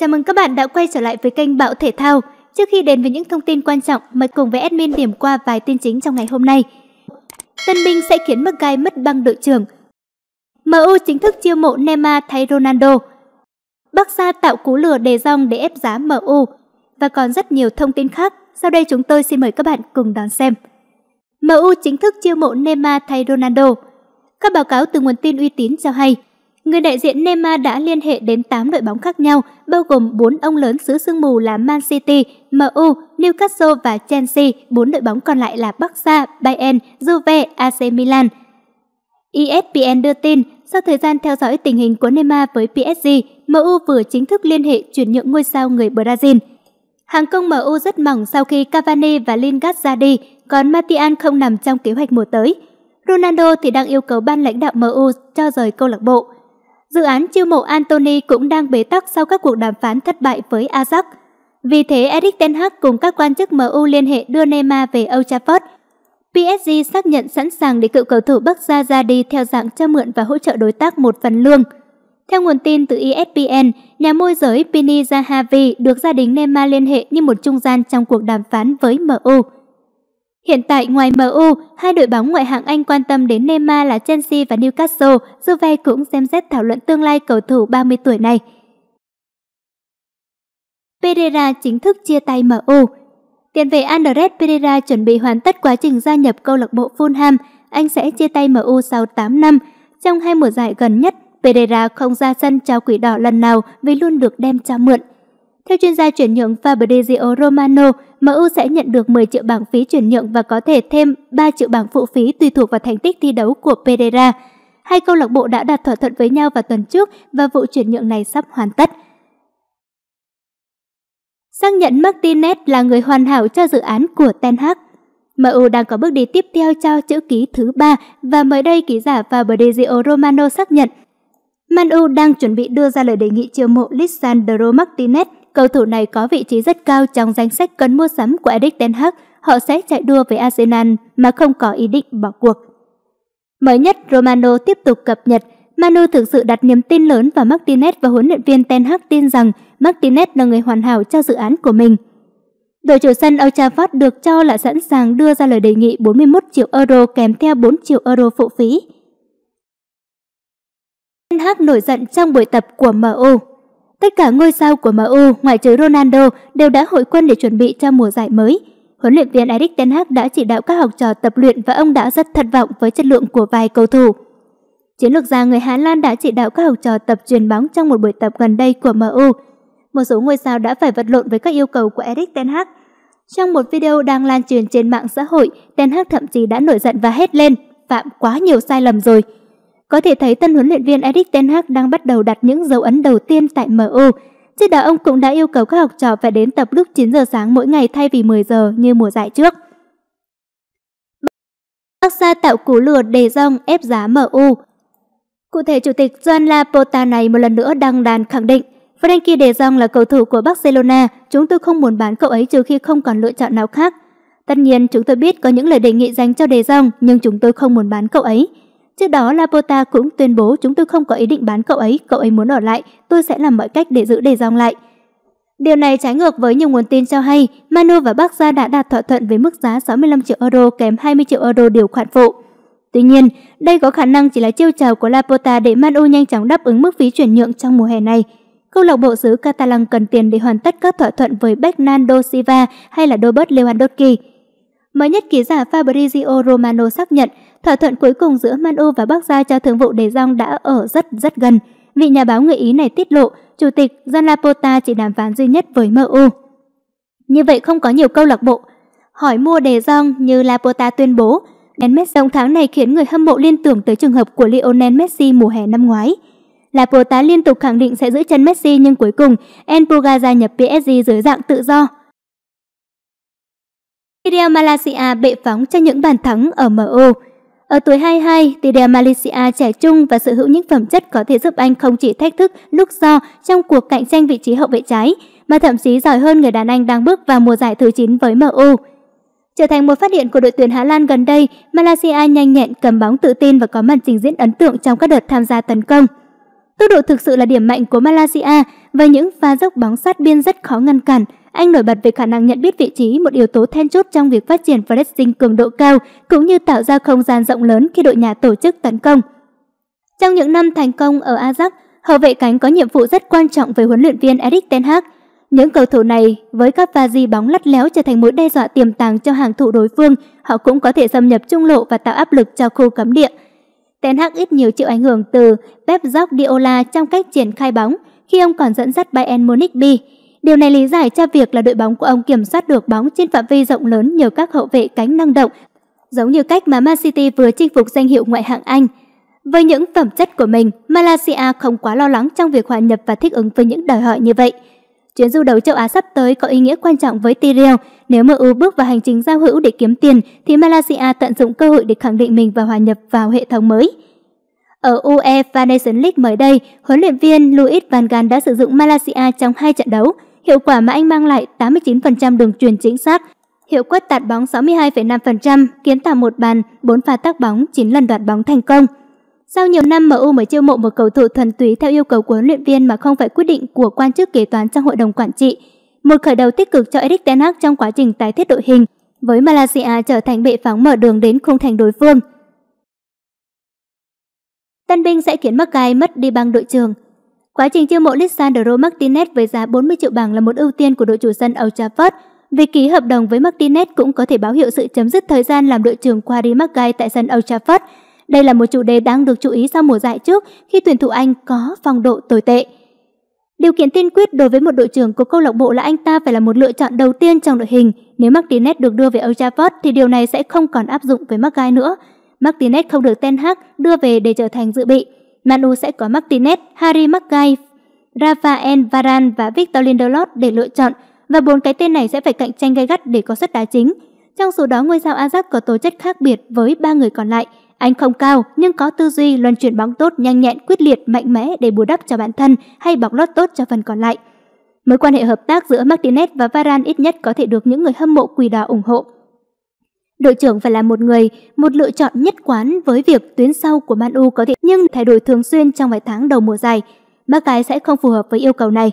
Chào mừng các bạn đã quay trở lại với kênh Bạo Thể Thao. Trước khi đến với những thông tin quan trọng, mời cùng với admin điểm qua vài tin chính trong ngày hôm nay. Tân binh sẽ khiến Mackay mất băng đội trưởng. MU chính thức chiêu mộ Neymar thay Ronaldo. Bắc Sa tạo cú lừa đề rong để ép giá MU. Và còn rất nhiều thông tin khác, sau đây chúng tôi xin mời các bạn cùng đón xem. MU chính thức chiêu mộ Neymar thay Ronaldo. Các báo cáo từ nguồn tin uy tín cho hay, Người đại diện Neymar đã liên hệ đến 8 đội bóng khác nhau, bao gồm 4 ông lớn xứ sương mù là Man City, MU, Newcastle và Chelsea, 4 đội bóng còn lại là Barca, Bayern, Juve, AC Milan. ESPN đưa tin, sau thời gian theo dõi tình hình của Neymar với PSG, MU vừa chính thức liên hệ chuyển nhượng ngôi sao người Brazil. Hàng công MU rất mỏng sau khi Cavani và Lingard ra đi, còn Martial không nằm trong kế hoạch mùa tới. Ronaldo thì đang yêu cầu ban lãnh đạo MU cho rời câu lạc bộ dự án chiêu mộ Anthony cũng đang bế tắc sau các cuộc đàm phán thất bại với Ajax. Vì thế Erik Ten Hag cùng các quan chức MU liên hệ đưa Neymar về Old Trafford. PSG xác nhận sẵn sàng để cựu cầu thủ Bắc Gia ra đi theo dạng cho mượn và hỗ trợ đối tác một phần lương. Theo nguồn tin từ ESPN, nhà môi giới Pini Zahavi được gia đình Neymar liên hệ như một trung gian trong cuộc đàm phán với MU. Hiện tại ngoài MU, hai đội bóng ngoại hạng Anh quan tâm đến Neymar là Chelsea và Newcastle, Juve cũng xem xét thảo luận tương lai cầu thủ 30 tuổi này. Pereira chính thức chia tay MU. Tiền vệ Andres Pereira chuẩn bị hoàn tất quá trình gia nhập câu lạc bộ Fulham, anh sẽ chia tay MU sau 8 năm. Trong hai mùa giải gần nhất, Pereira không ra sân cho quỷ đỏ lần nào vì luôn được đem cho mượn. Theo chuyên gia chuyển nhượng Fabrizio Romano, MU sẽ nhận được 10 triệu bảng phí chuyển nhượng và có thể thêm 3 triệu bảng phụ phí tùy thuộc vào thành tích thi đấu của Pereira. Hai câu lạc bộ đã đạt thỏa thuận với nhau vào tuần trước và vụ chuyển nhượng này sắp hoàn tất. Xác nhận Martinez là người hoàn hảo cho dự án của Ten Hag. MU đang có bước đi tiếp theo cho chữ ký thứ ba và mới đây ký giả Fabrizio Romano xác nhận Man U đang chuẩn bị đưa ra lời đề nghị chiêu mộ Lisandro Martinez cầu thủ này có vị trí rất cao trong danh sách cần mua sắm của Eric Ten Hag, họ sẽ chạy đua với Arsenal mà không có ý định bỏ cuộc. Mới nhất, Romano tiếp tục cập nhật, Manu thực sự đặt niềm tin lớn vào Martinez và huấn luyện viên Ten Hag tin rằng Martinez là người hoàn hảo cho dự án của mình. Đội chủ sân Old Trafford được cho là sẵn sàng đưa ra lời đề nghị 41 triệu euro kèm theo 4 triệu euro phụ phí. Ten Hag nổi giận trong buổi tập của MU. Tất cả ngôi sao của MU ngoại trừ Ronaldo đều đã hội quân để chuẩn bị cho mùa giải mới. Huấn luyện viên Erik Ten Hag đã chỉ đạo các học trò tập luyện và ông đã rất thất vọng với chất lượng của vài cầu thủ. Chiến lược gia người Hà Lan đã chỉ đạo các học trò tập truyền bóng trong một buổi tập gần đây của MU. Một số ngôi sao đã phải vật lộn với các yêu cầu của Erik Ten Hag. Trong một video đang lan truyền trên mạng xã hội, Ten Hag thậm chí đã nổi giận và hét lên, phạm quá nhiều sai lầm rồi. Có thể thấy tân huấn luyện viên Erik Ten Hag đang bắt đầu đặt những dấu ấn đầu tiên tại MU. Trước đó ông cũng đã yêu cầu các học trò phải đến tập lúc 9 giờ sáng mỗi ngày thay vì 10 giờ như mùa giải trước. Barca tạo cú lừa đề dòng ép giá MU. Cụ thể, Chủ tịch Joan Laporta này một lần nữa đăng đàn khẳng định Frankie De Jong là cầu thủ của Barcelona, chúng tôi không muốn bán cậu ấy trừ khi không còn lựa chọn nào khác. Tất nhiên, chúng tôi biết có những lời đề nghị dành cho De Jong, nhưng chúng tôi không muốn bán cậu ấy. Trước đó Laporta cũng tuyên bố chúng tôi không có ý định bán cậu ấy, cậu ấy muốn ở lại, tôi sẽ làm mọi cách để giữ đề dòng lại. Điều này trái ngược với nhiều nguồn tin cho hay, Manu và Bắc Gia đã đạt thỏa thuận với mức giá 65 triệu euro kém 20 triệu euro điều khoản phụ. Tuy nhiên, đây có khả năng chỉ là chiêu trò của Laporta để Manu nhanh chóng đáp ứng mức phí chuyển nhượng trong mùa hè này. Câu lạc bộ xứ Catalan cần tiền để hoàn tất các thỏa thuận với Bernardo Silva hay là Robert Lewandowski. Mới nhất ký giả Fabrizio Romano xác nhận Thỏa thuận cuối cùng giữa Man và Bắc Gia cho thương vụ Đề Dong đã ở rất rất gần. Vị nhà báo người Ý này tiết lộ, chủ tịch John Laporta chỉ đàm phán duy nhất với MU. Như vậy không có nhiều câu lạc bộ hỏi mua Đề Dong như Laporta tuyên bố. Nen Messi trong tháng này khiến người hâm mộ liên tưởng tới trường hợp của Lionel Messi mùa hè năm ngoái. Laporta liên tục khẳng định sẽ giữ chân Messi nhưng cuối cùng Enpuga gia nhập PSG dưới dạng tự do. Real Malaysia bệ phóng cho những bàn thắng ở MU. Ở tuổi 22, tỷ đèo Malaysia trẻ trung và sở hữu những phẩm chất có thể giúp anh không chỉ thách thức lúc do trong cuộc cạnh tranh vị trí hậu vệ trái, mà thậm chí giỏi hơn người đàn anh đang bước vào mùa giải thứ 9 với MU. Trở thành một phát hiện của đội tuyển Hà Lan gần đây, Malaysia nhanh nhẹn cầm bóng tự tin và có màn trình diễn ấn tượng trong các đợt tham gia tấn công. Tốc độ thực sự là điểm mạnh của Malaysia và những pha dốc bóng sát biên rất khó ngăn cản – anh nổi bật về khả năng nhận biết vị trí, một yếu tố then chốt trong việc phát triển pressing cường độ cao, cũng như tạo ra không gian rộng lớn khi đội nhà tổ chức tấn công. Trong những năm thành công ở Ajax, hậu vệ cánh có nhiệm vụ rất quan trọng với huấn luyện viên Erik ten Hag. Những cầu thủ này với các pha di bóng lắt léo trở thành mối đe dọa tiềm tàng cho hàng thủ đối phương, họ cũng có thể xâm nhập trung lộ và tạo áp lực cho khu cấm địa. Ten Hag ít nhiều chịu ảnh hưởng từ Pep Guardiola trong cách triển khai bóng khi ông còn dẫn dắt Bayern Munich B. Điều này lý giải cho việc là đội bóng của ông kiểm soát được bóng trên phạm vi rộng lớn nhờ các hậu vệ cánh năng động, giống như cách mà Man City vừa chinh phục danh hiệu ngoại hạng Anh. Với những phẩm chất của mình, Malaysia không quá lo lắng trong việc hòa nhập và thích ứng với những đòi hỏi như vậy. Chuyến du đấu châu Á sắp tới có ý nghĩa quan trọng với Tyrell. Nếu MU bước vào hành trình giao hữu để kiếm tiền, thì Malaysia tận dụng cơ hội để khẳng định mình và hòa nhập vào hệ thống mới. Ở UEFA Nations League mới đây, huấn luyện viên Luis Van Gaal đã sử dụng Malaysia trong hai trận đấu – Hiệu quả mà anh mang lại 89% đường truyền chính xác, hiệu quất tạt bóng 62,5%, kiến tạo một bàn, 4 pha tác bóng, 9 lần đoạt bóng thành công. Sau nhiều năm MU mới chiêu mộ một cầu thủ thuần túy theo yêu cầu của huấn luyện viên mà không phải quyết định của quan chức kế toán trong hội đồng quản trị. Một khởi đầu tích cực cho Erik Ten Hag trong quá trình tái thiết đội hình, với Malaysia trở thành bệ phóng mở đường đến khung thành đối phương. Tân binh sẽ khiến Mackay mất đi băng đội trường, Quá trình chiêu mộ Lisandro Martinez với giá 40 triệu bảng là một ưu tiên của đội chủ sân Old Trafford. Việc ký hợp đồng với Martinez cũng có thể báo hiệu sự chấm dứt thời gian làm đội trưởng Quarry Mackay tại sân Old Trafford. Đây là một chủ đề đang được chú ý sau mùa giải trước khi tuyển thủ Anh có phong độ tồi tệ. Điều kiện tiên quyết đối với một đội trưởng của câu lạc bộ là anh ta phải là một lựa chọn đầu tiên trong đội hình. Nếu Martinez được đưa về Old Trafford thì điều này sẽ không còn áp dụng với Mackay nữa. Martinez không được Ten Hag đưa về để trở thành dự bị. Manu sẽ có Martinez, Harry Maguire, Rafael Varane và Victor Lindelof để lựa chọn và bốn cái tên này sẽ phải cạnh tranh gay gắt để có suất đá chính. Trong số đó, ngôi sao Ajax có tố chất khác biệt với ba người còn lại. Anh không cao nhưng có tư duy luân chuyển bóng tốt, nhanh nhẹn, quyết liệt, mạnh mẽ để bù đắp cho bản thân hay bọc lót tốt cho phần còn lại. Mối quan hệ hợp tác giữa Martinez và Varane ít nhất có thể được những người hâm mộ quỷ đỏ ủng hộ. Đội trưởng phải là một người, một lựa chọn nhất quán với việc tuyến sau của Man U có thể nhưng thay đổi thường xuyên trong vài tháng đầu mùa giải. Maguire sẽ không phù hợp với yêu cầu này.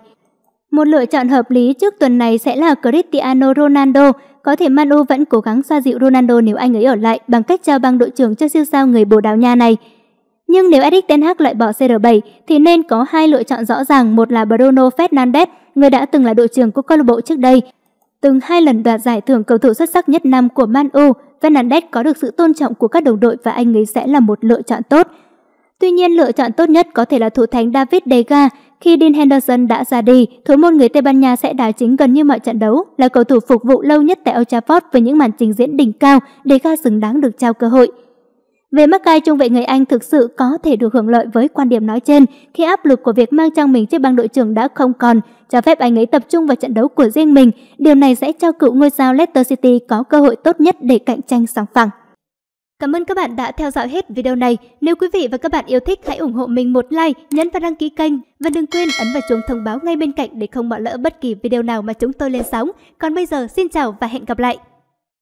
Một lựa chọn hợp lý trước tuần này sẽ là Cristiano Ronaldo. Có thể Man U vẫn cố gắng xoa dịu Ronaldo nếu anh ấy ở lại bằng cách trao băng đội trưởng cho siêu sao người Bồ Đào Nha này. Nhưng nếu Erik Ten Hag loại bỏ CR7 thì nên có hai lựa chọn rõ ràng, một là Bruno Fernandes, người đã từng là đội trưởng của câu lạc bộ trước đây, từng hai lần đoạt giải thưởng cầu thủ xuất sắc nhất năm của Man U, Fernandes có được sự tôn trọng của các đồng đội và anh ấy sẽ là một lựa chọn tốt. Tuy nhiên, lựa chọn tốt nhất có thể là thủ thành David De Gea. Khi Dean Henderson đã ra đi, thủ môn người Tây Ban Nha sẽ đá chính gần như mọi trận đấu, là cầu thủ phục vụ lâu nhất tại Old Trafford với những màn trình diễn đỉnh cao, De Gea xứng đáng được trao cơ hội. Về Mackay, trung vệ người Anh thực sự có thể được hưởng lợi với quan điểm nói trên khi áp lực của việc mang trang mình trên băng đội trưởng đã không còn, cho phép anh ấy tập trung vào trận đấu của riêng mình. Điều này sẽ cho cựu ngôi sao Leicester City có cơ hội tốt nhất để cạnh tranh sòng phẳng. Cảm ơn các bạn đã theo dõi hết video này. Nếu quý vị và các bạn yêu thích hãy ủng hộ mình một like, nhấn và đăng ký kênh và đừng quên ấn vào chuông thông báo ngay bên cạnh để không bỏ lỡ bất kỳ video nào mà chúng tôi lên sóng. Còn bây giờ xin chào và hẹn gặp lại.